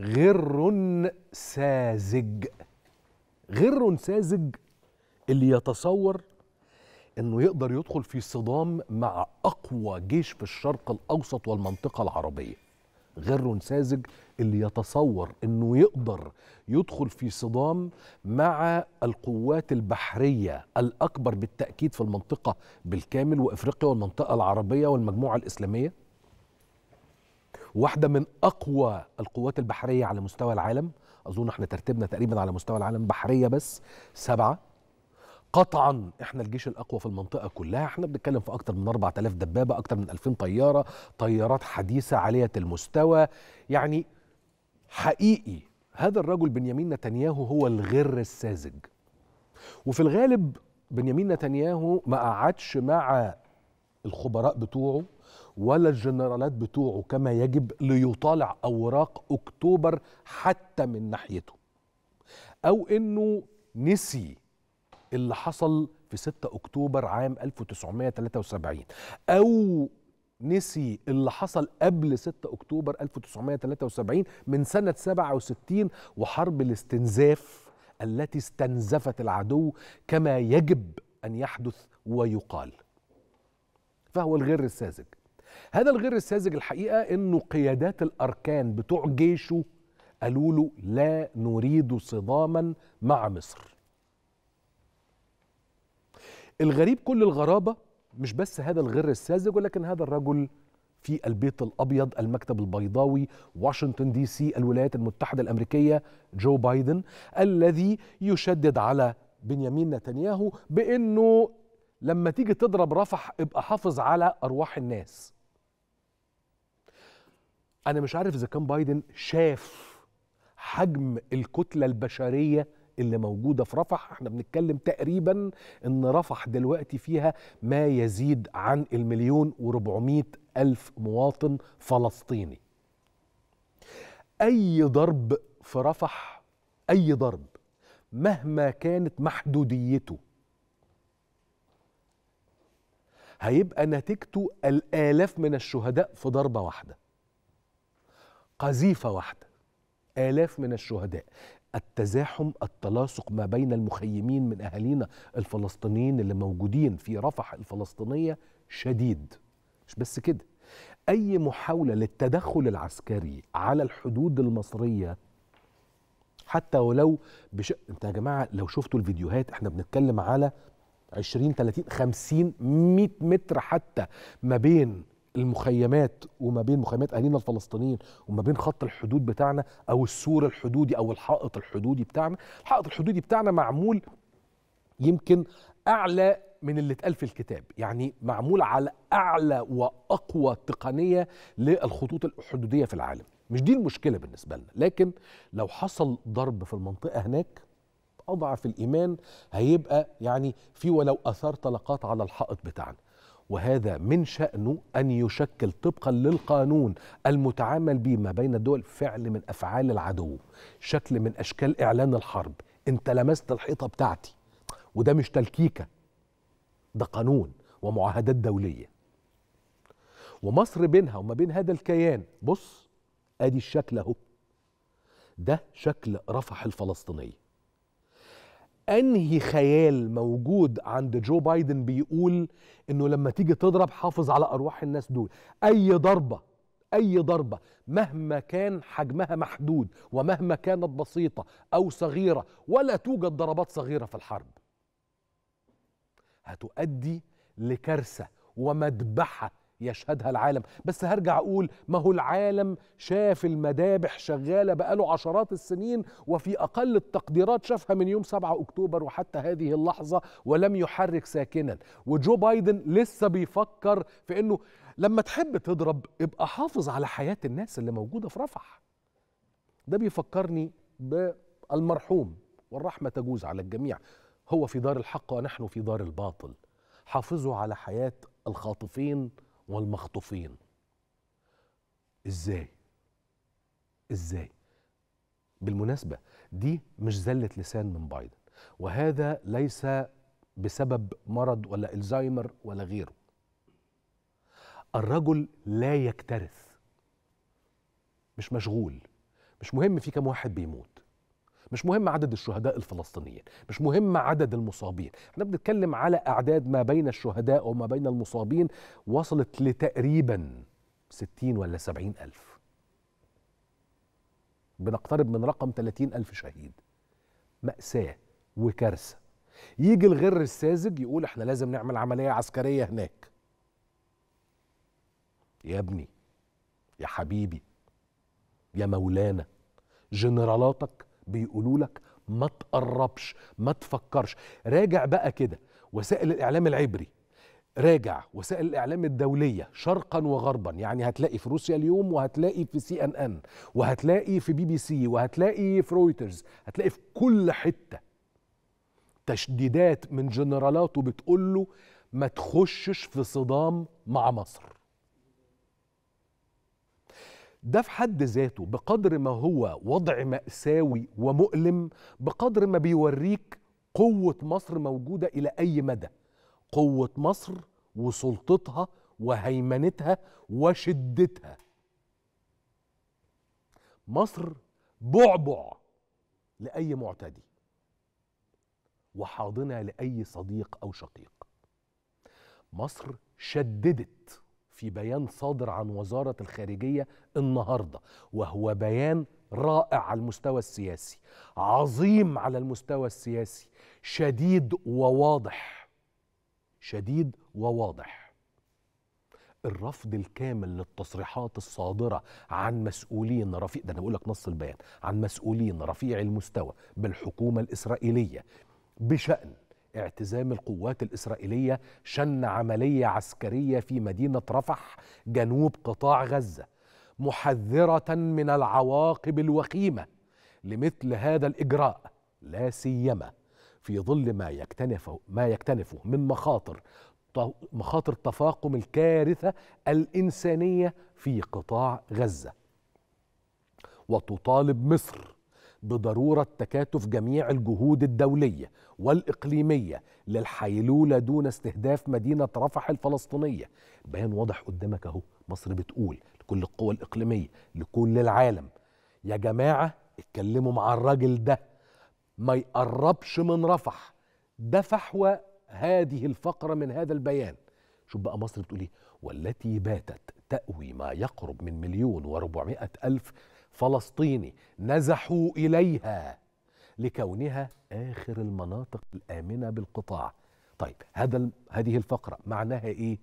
غر ساذج غر ساذج اللي يتصور انه يقدر يدخل في صدام مع اقوى جيش في الشرق الاوسط والمنطقه العربيه غر ساذج اللي يتصور انه يقدر يدخل في صدام مع القوات البحريه الاكبر بالتاكيد في المنطقه بالكامل وافريقيا والمنطقه العربيه والمجموعه الاسلاميه واحده من اقوى القوات البحريه على مستوى العالم اظن احنا ترتيبنا تقريبا على مستوى العالم بحريه بس سبعه قطعا احنا الجيش الاقوى في المنطقه كلها احنا بنتكلم في اكتر من 4000 دبابه اكتر من 2000 طياره طيارات حديثه عاليه المستوى يعني حقيقي هذا الرجل بنيامين نتنياهو هو الغر الساذج وفي الغالب بنيامين نتنياهو ما قعدش مع الخبراء بتوعه ولا الجنرالات بتوعه كما يجب ليطالع أوراق أكتوبر حتى من ناحيته أو أنه نسي اللي حصل في 6 أكتوبر عام 1973 أو نسي اللي حصل قبل 6 أكتوبر 1973 من سنة 67 وحرب الاستنزاف التي استنزفت العدو كما يجب أن يحدث ويقال فهو الغر الساذج هذا الغير الساذج الحقيقه انه قيادات الاركان بتوع جيشه قالوا له لا نريد صداما مع مصر الغريب كل الغرابه مش بس هذا الغر الساذج ولكن هذا الرجل في البيت الابيض المكتب البيضاوي واشنطن دي سي الولايات المتحده الامريكيه جو بايدن الذي يشدد على بنيامين نتنياهو بانه لما تيجي تضرب رفح ابقى حافظ على ارواح الناس انا مش عارف اذا كان بايدن شاف حجم الكتله البشريه اللي موجوده في رفح احنا بنتكلم تقريبا ان رفح دلوقتي فيها ما يزيد عن المليون و400 الف مواطن فلسطيني اي ضرب في رفح اي ضرب مهما كانت محدوديته هيبقى نتيجته الالاف من الشهداء في ضربه واحده قذيفه واحده آلاف من الشهداء التزاحم التلاصق ما بين المخيمين من أهالينا الفلسطينيين اللي موجودين في رفح الفلسطينية شديد مش بس كده أي محاولة للتدخل العسكري على الحدود المصرية حتى ولو بش... انت يا جماعة لو شفتوا الفيديوهات احنا بنتكلم على 20 30 50 100 متر حتى ما بين المخيمات وما بين مخيمات اهالينا الفلسطينيين وما بين خط الحدود بتاعنا او السور الحدودي او الحائط الحدودي بتاعنا الحائط الحدودي بتاعنا معمول يمكن اعلى من اللي اتقال في الكتاب يعني معمول على اعلى واقوى تقنيه للخطوط الحدوديه في العالم مش دي المشكله بالنسبه لنا لكن لو حصل ضرب في المنطقه هناك اضعف الايمان هيبقى يعني في ولو اثار طلقات على الحائط بتاعنا وهذا من شأنه أن يشكل طبقا للقانون المتعامل به ما بين الدول فعل من أفعال العدو شكل من أشكال إعلان الحرب أنت لمست الحيطة بتاعتي وده مش تلكيكة ده قانون ومعاهدات دولية ومصر بينها وما بين هذا الكيان بص ادي الشكل اهو ده شكل رفح الفلسطينيه انهي خيال موجود عند جو بايدن بيقول انه لما تيجي تضرب حافظ على ارواح الناس دول اي ضربه اي ضربه مهما كان حجمها محدود ومهما كانت بسيطه او صغيره ولا توجد ضربات صغيره في الحرب هتؤدي لكارثه ومذبحه يشهدها العالم بس هرجع أقول ما هو العالم شاف المذابح شغالة بقاله عشرات السنين وفي أقل التقديرات شافها من يوم 7 أكتوبر وحتى هذه اللحظة ولم يحرك ساكنا وجو بايدن لسه بيفكر في أنه لما تحب تضرب ابقى حافظ على حياة الناس اللي موجودة في رفح ده بيفكرني بالمرحوم والرحمة تجوز على الجميع هو في دار الحق ونحن في دار الباطل حافظوا على حياة الخاطفين والمخطوفين ازاي ازاي بالمناسبه دي مش زله لسان من بايدن وهذا ليس بسبب مرض ولا الزهايمر ولا غيره الرجل لا يكترث مش مشغول مش مهم في كم واحد بيموت مش مهم عدد الشهداء الفلسطينيين مش مهم عدد المصابين احنا بنتكلم على أعداد ما بين الشهداء وما بين المصابين وصلت لتقريبا 60 ولا 70 ألف بنقترب من رقم 30 ألف شهيد مأساة وكارثة يجي الغر الساذج يقول احنا لازم نعمل عملية عسكرية هناك يا ابني يا حبيبي يا مولانا جنرالاتك بيقولوا لك ما تقربش ما تفكرش راجع بقى كده وسائل الاعلام العبري راجع وسائل الاعلام الدوليه شرقا وغربا يعني هتلاقي في روسيا اليوم وهتلاقي في سي ان ان وهتلاقي في بي بي سي وهتلاقي في رويترز هتلاقي في كل حته تشديدات من جنرالاته بتقول له ما تخشش في صدام مع مصر ده في حد ذاته بقدر ما هو وضع مأساوي ومؤلم بقدر ما بيوريك قوة مصر موجودة إلى أي مدى قوة مصر وسلطتها وهيمنتها وشدتها مصر بعبع لأي معتدي وحاضنة لأي صديق أو شقيق مصر شددت في بيان صادر عن وزاره الخارجيه النهارده وهو بيان رائع على المستوى السياسي عظيم على المستوى السياسي شديد وواضح شديد وواضح الرفض الكامل للتصريحات الصادره عن مسؤولين رفيع ده انا بقول لك نص البيان عن مسؤولين رفيع المستوى بالحكومه الاسرائيليه بشان اعتزام القوات الإسرائيلية شن عملية عسكرية في مدينة رفح جنوب قطاع غزة محذرة من العواقب الوخيمة لمثل هذا الإجراء لا سيما في ظل ما يكتنفه ما يكتنفه من مخاطر مخاطر تفاقم الكارثة الإنسانية في قطاع غزة وتطالب مصر بضروره تكاتف جميع الجهود الدوليه والاقليميه للحيلوله دون استهداف مدينه رفح الفلسطينيه بيان واضح قدامك اهو مصر بتقول لكل القوى الاقليميه لكل العالم يا جماعه اتكلموا مع الراجل ده ما يقربش من رفح ده فحوى هذه الفقره من هذا البيان شوف بقى مصر بتقول ايه والتي باتت تأوي ما يقرب من مليون واربعمائة ألف فلسطيني نزحوا إليها لكونها آخر المناطق الآمنة بالقطاع طيب هذا هذه الفقرة معناها إيه؟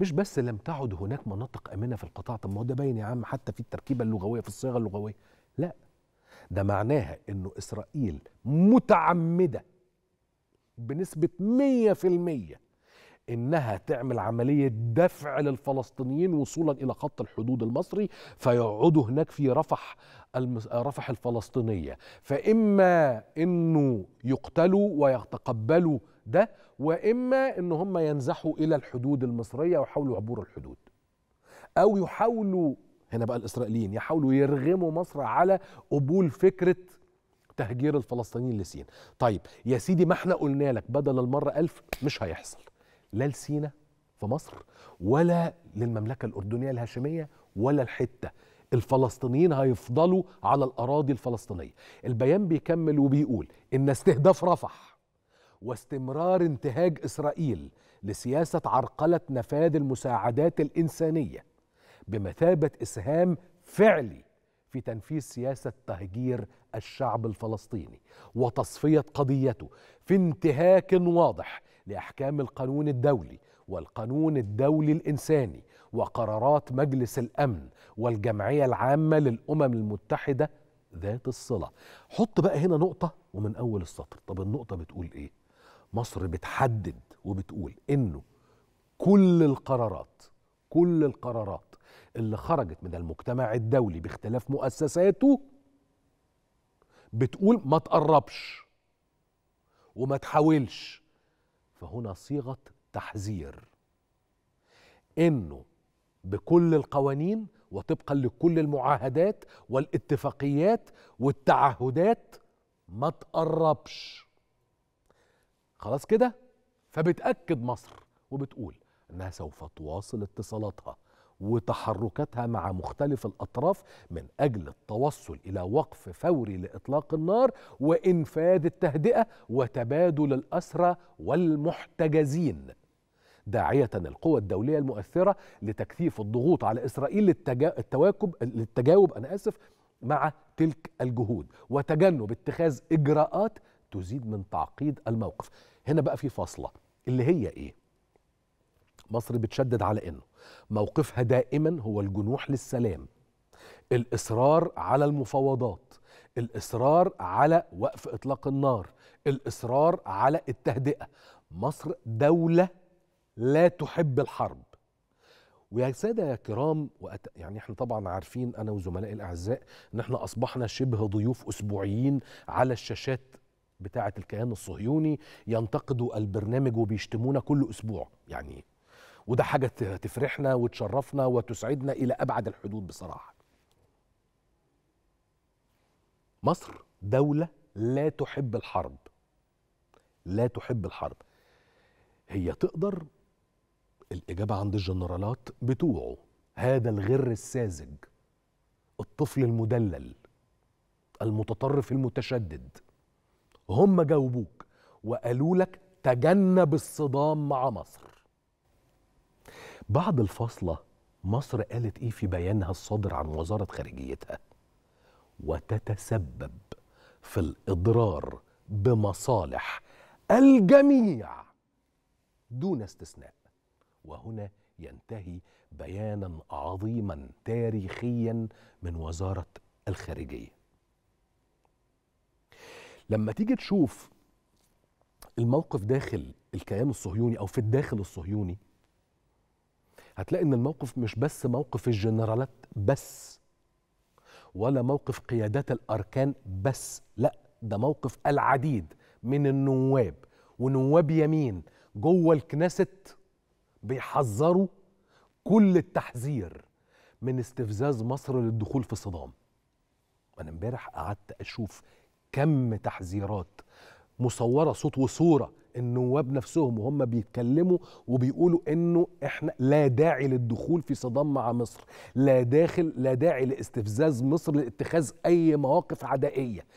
مش بس لم تعد هناك مناطق آمنة في القطاع طب ما هو ده باين يا عم حتى في التركيبة اللغوية في الصيغة اللغوية لا ده معناها إنه إسرائيل متعمدة بنسبة 100% انها تعمل عمليه دفع للفلسطينيين وصولا الى خط الحدود المصري فيقعدوا هناك في رفح رفح الفلسطينيه فاما انه يقتلوا ويتقبلوا ده واما ان هم ينزحوا الى الحدود المصريه ويحاولوا عبور الحدود او يحاولوا هنا بقى الاسرائيليين يحاولوا يرغموا مصر على قبول فكره تهجير الفلسطينيين لسين طيب يا سيدي ما احنا قلنا لك بدل المره ألف مش هيحصل لا لسينا في مصر ولا للمملكة الأردنية الهاشمية ولا الحتة الفلسطينيين هيفضلوا على الأراضي الفلسطينية البيان بيكمل وبيقول إن استهداف رفح واستمرار انتهاج إسرائيل لسياسة عرقلة نفاذ المساعدات الإنسانية بمثابة إسهام فعلي في تنفيذ سياسة تهجير الشعب الفلسطيني وتصفية قضيته في انتهاك واضح لاحكام القانون الدولي والقانون الدولي الانساني وقرارات مجلس الامن والجمعيه العامه للامم المتحده ذات الصله حط بقى هنا نقطه ومن اول السطر طب النقطه بتقول ايه مصر بتحدد وبتقول انه كل القرارات كل القرارات اللي خرجت من المجتمع الدولي باختلاف مؤسساته بتقول ما تقربش وما تحاولش فهنا صيغه تحذير انه بكل القوانين وطبقا لكل المعاهدات والاتفاقيات والتعهدات ما تقربش خلاص كده فبتاكد مصر وبتقول انها سوف تواصل اتصالاتها وتحركاتها مع مختلف الأطراف من أجل التوصل إلى وقف فوري لإطلاق النار وإنفاذ التهدئة وتبادل الأسرى والمحتجزين داعية القوى الدولية المؤثرة لتكثيف الضغوط على إسرائيل للتجا... التواكب للتجاوب أنا آسف مع تلك الجهود وتجنب اتخاذ إجراءات تزيد من تعقيد الموقف هنا بقى في فاصلة اللي هي إيه مصر بتشدد على انه موقفها دائما هو الجنوح للسلام الاصرار على المفاوضات الاصرار على وقف اطلاق النار الاصرار على التهدئه مصر دوله لا تحب الحرب ويا سادة يا كرام وأت... يعني احنا طبعا عارفين انا وزملائي الاعزاء ان احنا اصبحنا شبه ضيوف اسبوعيين على الشاشات بتاعه الكيان الصهيوني ينتقدوا البرنامج وبيشتمونا كل اسبوع يعني وده حاجه تفرحنا وتشرفنا وتسعدنا الى ابعد الحدود بصراحه مصر دوله لا تحب الحرب لا تحب الحرب هي تقدر الإجابة عند الجنرالات بتوعه هذا الغر الساذج الطفل المدلل المتطرف المتشدد هم جاوبوك وقالوا لك تجنب الصدام مع مصر بعد الفاصلة مصر قالت إيه في بيانها الصادر عن وزارة خارجيتها وتتسبب في الإضرار بمصالح الجميع دون استثناء وهنا ينتهي بيانا عظيما تاريخيا من وزارة الخارجية لما تيجي تشوف الموقف داخل الكيان الصهيوني أو في الداخل الصهيوني هتلاقي ان الموقف مش بس موقف الجنرالات بس ولا موقف قيادات الاركان بس لا ده موقف العديد من النواب ونواب يمين جوه الكنيست بيحذروا كل التحذير من استفزاز مصر للدخول في صدام انا امبارح قعدت اشوف كم تحذيرات مصوره صوت وصوره النواب نفسهم وهم بيتكلموا وبيقولوا انه احنا لا داعي للدخول في صدام مع مصر لا داخل لا داعي لاستفزاز مصر لاتخاذ اي مواقف عدائيه